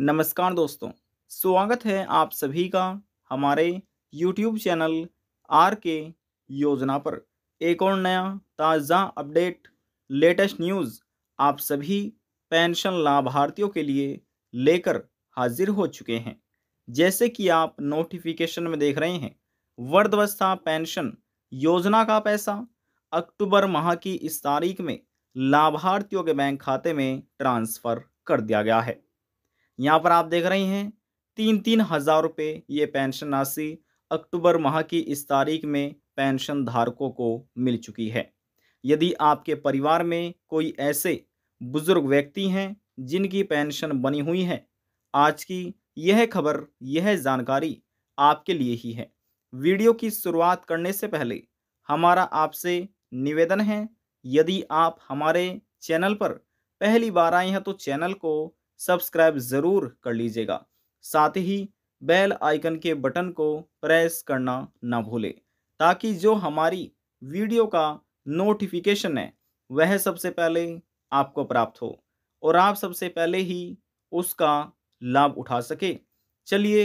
नमस्कार दोस्तों स्वागत है आप सभी का हमारे YouTube चैनल आर के योजना पर एक और नया ताज़ा अपडेट लेटेस्ट न्यूज़ आप सभी पेंशन लाभार्थियों के लिए लेकर हाजिर हो चुके हैं जैसे कि आप नोटिफिकेशन में देख रहे हैं वर्धवस्था पेंशन योजना का पैसा अक्टूबर माह की इस तारीख में लाभार्थियों के बैंक खाते में ट्रांसफ़र कर दिया गया है यहाँ पर आप देख रहे हैं तीन तीन हज़ार रुपये ये पेंशन राशि अक्टूबर माह की इस तारीख में पेंशन धारकों को मिल चुकी है यदि आपके परिवार में कोई ऐसे बुजुर्ग व्यक्ति हैं जिनकी पेंशन बनी हुई है आज की यह खबर यह जानकारी आपके लिए ही है वीडियो की शुरुआत करने से पहले हमारा आपसे निवेदन है यदि आप हमारे चैनल पर पहली बार आए हैं तो चैनल को सब्सक्राइब ज़रूर कर लीजिएगा साथ ही बेल आइकन के बटन को प्रेस करना ना भूलें ताकि जो हमारी वीडियो का नोटिफिकेशन है वह सबसे पहले आपको प्राप्त हो और आप सबसे पहले ही उसका लाभ उठा सके चलिए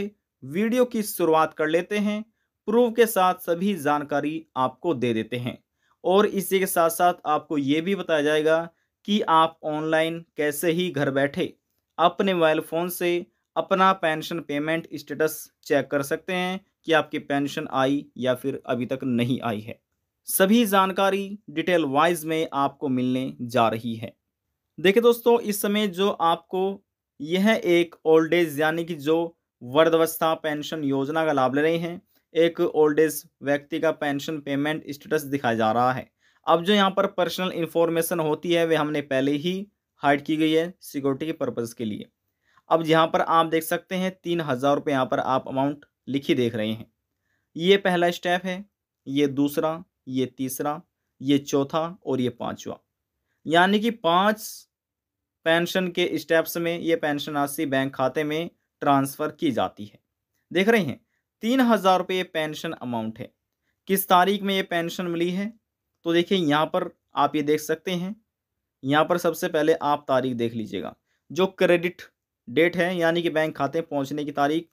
वीडियो की शुरुआत कर लेते हैं प्रूफ के साथ सभी जानकारी आपको दे देते हैं और इसी के साथ साथ आपको ये भी बताया जाएगा कि आप ऑनलाइन कैसे ही घर बैठे अपने मोबाइल फ़ोन से अपना पेंशन पेमेंट स्टेटस चेक कर सकते हैं कि आपकी पेंशन आई या फिर अभी तक नहीं आई है सभी जानकारी डिटेल वाइज में आपको मिलने जा रही है देखिए दोस्तों इस समय जो आपको यह एक ओल्ड एज यानी कि जो वर्धवस्था पेंशन योजना का लाभ ले रहे हैं एक ओल्ड एज व्यक्ति का पेंशन पेमेंट स्टेटस दिखाया जा रहा है अब जो यहाँ पर पर्सनल इन्फॉर्मेशन होती है वह हमने पहले ही हाइड की गई है सिक्योरिटी के पर्पज़ के लिए अब यहाँ पर आप देख सकते हैं तीन हज़ार रुपये यहाँ पर आप अमाउंट लिखी देख रहे हैं ये पहला स्टेप है ये दूसरा ये तीसरा ये चौथा और ये पांचवा यानी कि पांच पेंशन के स्टेप्स में ये पेंशन राशि बैंक खाते में ट्रांसफ़र की जाती है देख रहे हैं तीन हज़ार रुपये ये पेंशन अमाउंट है किस तारीख में ये पेंशन मिली है तो देखिए यहाँ पर आप ये देख सकते हैं यहाँ पर सबसे पहले आप तारीख देख लीजिएगा जो क्रेडिट डेट है यानी कि बैंक खाते पहुँचने की तारीख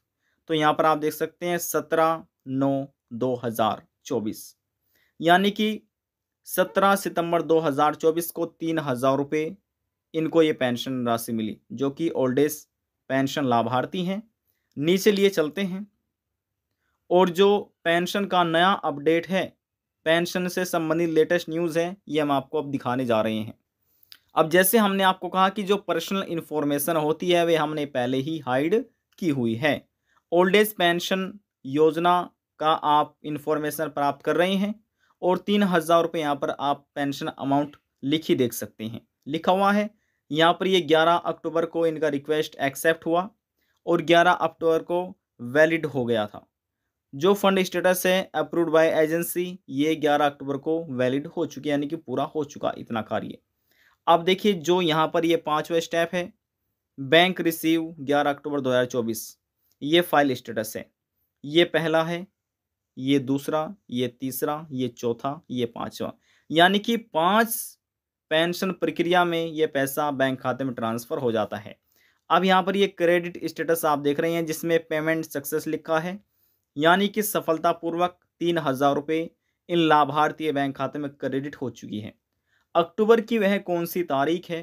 तो यहाँ पर आप देख सकते हैं सत्रह नौ दो हज़ार चौबीस यानी कि सत्रह सितंबर दो हज़ार चौबीस को तीन हज़ार रुपये इनको ये पेंशन राशि मिली जो कि ओल्ड एज पेंशन लाभार्थी हैं नीचे लिए चलते हैं और जो पेंशन का नया अपडेट है पेंशन से संबंधित लेटेस्ट न्यूज़ है ये हम आपको अब दिखाने जा रहे हैं अब जैसे हमने आपको कहा कि जो पर्सनल इन्फॉर्मेशन होती है वे हमने पहले ही हाइड की हुई है ओल्ड एज पेंशन योजना का आप इन्फॉर्मेशन प्राप्त कर रहे हैं और तीन हज़ार रुपये यहाँ पर आप पेंशन अमाउंट लिखी देख सकते हैं लिखा हुआ है यहाँ पर ये ग्यारह अक्टूबर को इनका रिक्वेस्ट एक्सेप्ट हुआ और ग्यारह अक्टूबर को वैलिड हो गया था जो फंड स्टेटस है अप्रूव्ड बाय एजेंसी ये ग्यारह अक्टूबर को वैलिड हो चुकी है यानी कि पूरा हो चुका इतना कार्य अब देखिए जो यहाँ पर ये पाँचवा स्टेप है बैंक रिसीव 11 अक्टूबर 2024 ये फाइल स्टेटस है ये पहला है ये दूसरा ये तीसरा ये चौथा ये पांचवा यानी कि पांच पेंशन प्रक्रिया में ये पैसा बैंक खाते में ट्रांसफ़र हो जाता है अब यहाँ पर ये क्रेडिट स्टेटस आप देख रहे हैं जिसमें पेमेंट सक्सेस लिखा है यानी कि सफलतापूर्वक तीन हज़ार रुपये इन लाभार्थी बैंक खाते में क्रेडिट हो चुकी है अक्टूबर की वह कौन सी तारीख है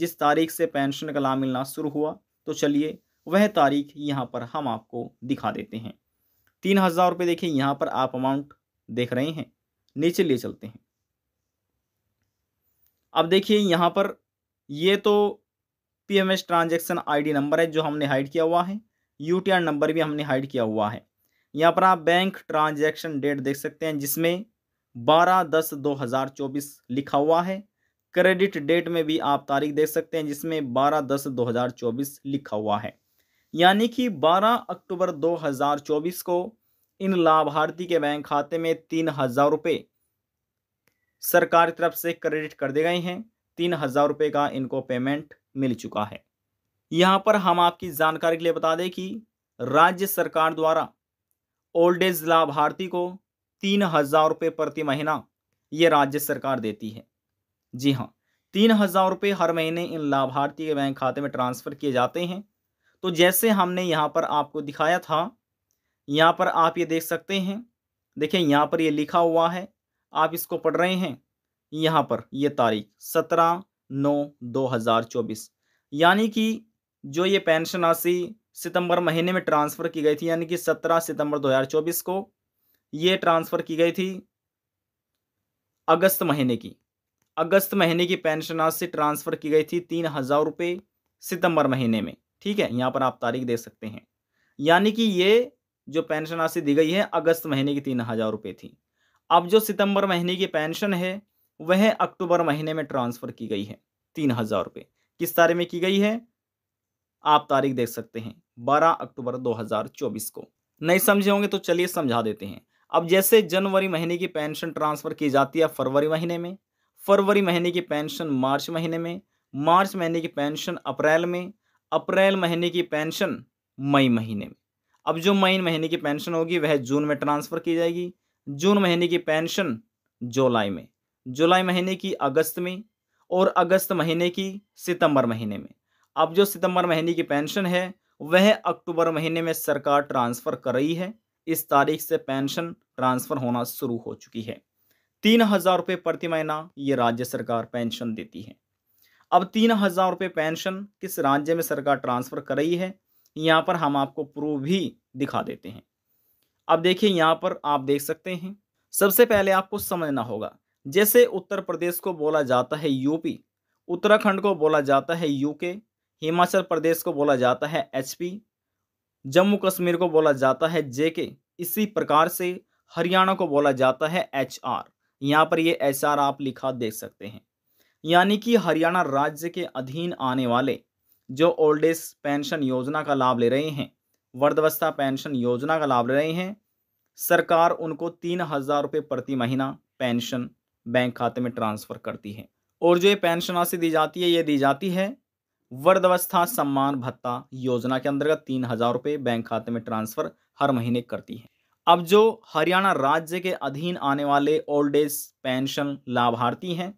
जिस तारीख से पेंशन का लाभ मिलना शुरू हुआ तो चलिए वह तारीख यहाँ पर हम आपको दिखा देते हैं तीन हज़ार रुपये देखिए यहाँ पर आप अमाउंट देख रहे हैं नीचे ले चलते हैं अब देखिए यहाँ पर ये तो P M S transaction I number है जो हमने हाइड किया हुआ है यू टी आर नंबर भी हमने हाइड किया हुआ है यहाँ पर आप बैंक ट्रांजैक्शन डेट देख सकते हैं जिसमें बारह दस दो हज़ार चौबीस लिखा हुआ है क्रेडिट डेट में भी आप तारीख देख सकते हैं जिसमें बारह दस दो हज़ार चौबीस लिखा हुआ है यानी कि बारह अक्टूबर दो हज़ार चौबीस को इन लाभार्थी के बैंक खाते में तीन हज़ार रुपये सरकार तरफ से क्रेडिट कर दिए गए हैं तीन हज़ार रुपये का इनको पेमेंट मिल चुका है यहाँ पर हम आपकी जानकारी के लिए बता दें कि राज्य सरकार द्वारा ओल्ड एज लाभार्थी को तीन हजार रुपये प्रति महीना ये राज्य सरकार देती है जी हाँ तीन हजार रुपये हर महीने इन लाभार्थी के बैंक खाते में ट्रांसफ़र किए जाते हैं तो जैसे हमने यहाँ पर आपको दिखाया था यहाँ पर आप ये देख सकते हैं देखिए यहाँ पर ये लिखा हुआ है आप इसको पढ़ रहे हैं यहाँ पर ये तारीख सत्रह नौ दो हज़ार चौबीस यानी कि जो ये पेंशन राशि सितंबर महीने में ट्रांसफ़र की गई थी यानी कि सत्रह सितंबर दो हजार चौबीस को ये ट्रांसफ़र की गई थी अगस्त महीने की अगस्त महीने की पेंशन आज से ट्रांसफ़र की गई थी तीन हज़ार रुपये सितंबर महीने में ठीक है यहाँ पर आप तारीख देख सकते हैं यानी कि ये जो पेंशन आज से दी गई है अगस्त महीने की तीन हज़ार रुपये थी अब जो सितंबर महीने की पेंशन है वह अक्टूबर महीने में ट्रांसफ़र की गई है तीन हज़ार रुपये किस तारीख में की गई है आप तारीख देख सकते हैं बारह अक्टूबर दो हज़ार चौबीस को नहीं समझे होंगे तो चलिए समझा देते हैं अब जैसे जनवरी महीने की पेंशन ट्रांसफ़र की जाती है फरवरी महीने में फरवरी महीने की पेंशन मार्च महीने में मार्च महीने की पेंशन अप्रैल में अप्रैल महीने की पेंशन मई महीने में अब जो मई महीने की पेंशन होगी वह जून में ट्रांसफ़र की जाएगी जून महीने की पेंशन जुलाई में जुलाई महीने की अगस्त में और अगस्त महीने की सितंबर महीने में अब जो सितंबर महीने की पेंशन है वह अक्टूबर महीने में सरकार ट्रांसफ़र कर रही है इस तारीख से पेंशन ट्रांसफर होना शुरू हो चुकी है तीन हजार रुपये प्रति महीना ये राज्य सरकार पेंशन देती है अब तीन हजार रुपये पेंशन किस राज्य में सरकार ट्रांसफर कर रही है यहाँ पर हम आपको प्रूफ भी दिखा देते हैं अब देखिए यहाँ पर आप देख सकते हैं सबसे पहले आपको समझना होगा जैसे उत्तर प्रदेश को बोला जाता है यूपी उत्तराखंड को बोला जाता है यूके हिमाचल प्रदेश को बोला जाता है एचपी जम्मू कश्मीर को बोला जाता है जे के इसी प्रकार से हरियाणा को बोला जाता है एच आर यहाँ पर ये एच आर आप लिखा देख सकते हैं यानी कि हरियाणा राज्य के अधीन आने वाले जो ओल्ड एज पेंशन योजना का लाभ ले रहे हैं वर्धवस्था पेंशन योजना का लाभ ले रहे हैं सरकार उनको तीन हज़ार रुपये प्रति महीना पेंशन बैंक खाते में ट्रांसफ़र करती है और जो ये पेंशन राशि दी जाती है ये दी जाती है वृद्धावस्था सम्मान भत्ता योजना के अंतर्गत तीन हजार रुपये बैंक खाते में ट्रांसफर हर महीने करती है अब जो हरियाणा राज्य के अधीन आने वाले ओल्ड एज पेंशन लाभार्थी हैं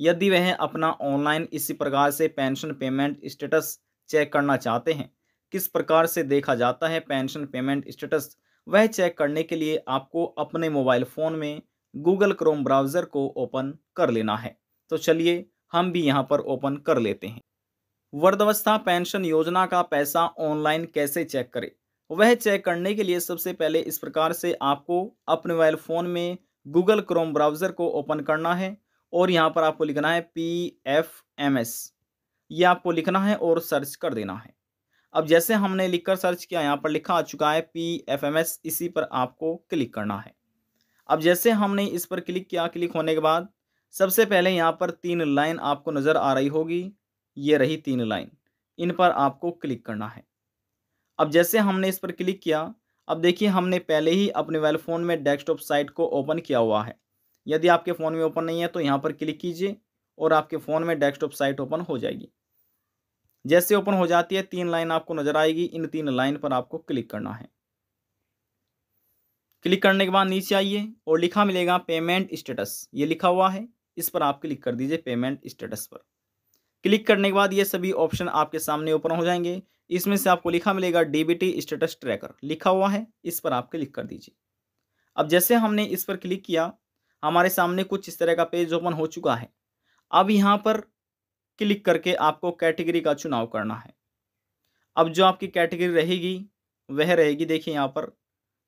यदि वह अपना ऑनलाइन इसी प्रकार से पेंशन पेमेंट स्टेटस चेक करना चाहते हैं किस प्रकार से देखा जाता है पेंशन पेमेंट स्टेटस वह चेक करने के लिए आपको अपने मोबाइल फ़ोन में गूगल क्रोम ब्राउज़र को ओपन कर लेना है तो चलिए हम भी यहाँ पर ओपन कर लेते हैं वर्धवस्था पेंशन योजना का पैसा ऑनलाइन कैसे चेक करें वह चेक करने के लिए सबसे पहले इस प्रकार से आपको अपने मोबाइल फ़ोन में गूगल क्रोम ब्राउज़र को ओपन करना है और यहाँ पर आपको लिखना है पी एफ एम एस ये आपको लिखना है और सर्च कर देना है अब जैसे हमने लिखकर सर्च किया यहाँ पर लिखा आ चुका है पी एफ एम एस इसी पर आपको क्लिक करना है अब जैसे हमने इस पर क्लिक किया क्लिक होने के बाद सबसे पहले यहाँ पर तीन लाइन आपको नज़र आ रही होगी ये रही तीन लाइन इन पर आपको क्लिक करना है अब जैसे हमने इस पर क्लिक किया अब देखिए हमने पहले ही अपने वेल फ़ोन में डेस्कटॉप साइट को ओपन किया हुआ है यदि आपके फ़ोन में ओपन नहीं है तो यहाँ पर क्लिक कीजिए और आपके फ़ोन में डेस्कटॉप साइट ओपन हो जाएगी जैसे ओपन हो जाती है तीन लाइन आपको नज़र आएगी इन तीन लाइन पर आपको क्लिक करना है क्लिक करने के बाद नीचे आइए और लिखा मिलेगा पेमेंट स्टेटस ये लिखा हुआ है इस पर आप क्लिक कर दीजिए पेमेंट स्टेटस पर क्लिक करने के बाद ये सभी ऑप्शन आपके सामने ओपन हो जाएंगे इसमें से आपको लिखा मिलेगा डीबीटी स्टेटस ट्रैकर लिखा हुआ है इस पर आप क्लिक कर दीजिए अब जैसे हमने इस पर क्लिक किया हमारे सामने कुछ इस तरह का पेज ओपन हो चुका है अब यहाँ पर क्लिक करके आपको कैटेगरी का चुनाव करना है अब जो आपकी कैटेगरी रहेगी वह रहेगी देखिए यहाँ पर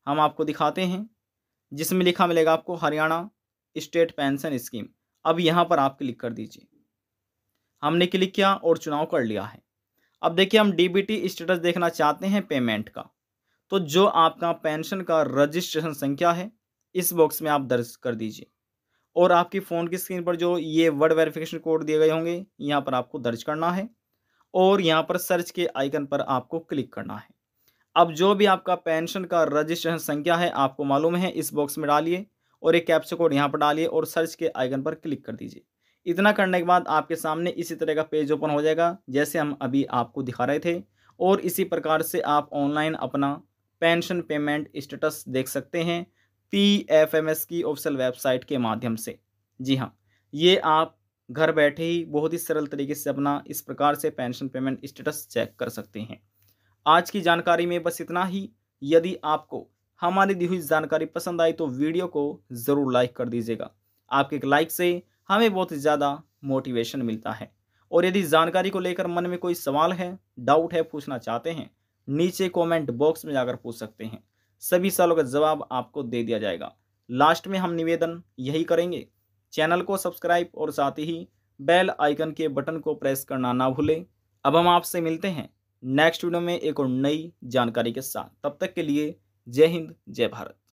हम आपको दिखाते हैं जिसमें लिखा मिलेगा आपको हरियाणा स्टेट पेंशन स्कीम अब यहाँ पर आप क्लिक कर दीजिए हमने क्लिक किया और चुनाव कर लिया है अब देखिए हम डीबीटी स्टेटस देखना चाहते हैं पेमेंट का तो जो आपका पेंशन का रजिस्ट्रेशन संख्या है इस बॉक्स में आप दर्ज कर दीजिए और आपकी फ़ोन की स्क्रीन पर जो ये वर्ड वेरिफिकेशन कोड दिए गए होंगे यहाँ पर आपको दर्ज करना है और यहाँ पर सर्च के आइकन पर आपको क्लिक करना है अब जो भी आपका पेंशन का रजिस्ट्रेशन संख्या है आपको मालूम है इस बॉक्स में डालिए और एक कैप्चा कोड यहाँ पर डालिए और सर्च के आइकन पर क्लिक कर दीजिए इतना करने के बाद आपके सामने इसी तरह का पेज ओपन हो जाएगा जैसे हम अभी आपको दिखा रहे थे और इसी प्रकार से आप ऑनलाइन अपना पेंशन पेमेंट स्टेटस देख सकते हैं पी एफ एम एस की ऑफिशियल वेबसाइट के माध्यम से जी हाँ ये आप घर बैठे ही बहुत ही सरल तरीके से अपना इस प्रकार से पेंशन पेमेंट स्टेटस चेक कर सकते हैं आज की जानकारी में बस इतना ही यदि आपको हमारी दी हुई जानकारी पसंद आई तो वीडियो को ज़रूर लाइक कर दीजिएगा आपके एक लाइक से हमें बहुत ज़्यादा मोटिवेशन मिलता है और यदि जानकारी को लेकर मन में कोई सवाल है डाउट है पूछना चाहते हैं नीचे कमेंट बॉक्स में जाकर पूछ सकते हैं सभी सवालों का जवाब आपको दे दिया जाएगा लास्ट में हम निवेदन यही करेंगे चैनल को सब्सक्राइब और साथ ही बेल आइकन के बटन को प्रेस करना ना भूलें अब हम आपसे मिलते हैं नेक्स्ट वीडियो में एक और नई जानकारी के साथ तब तक के लिए जय हिंद जय भारत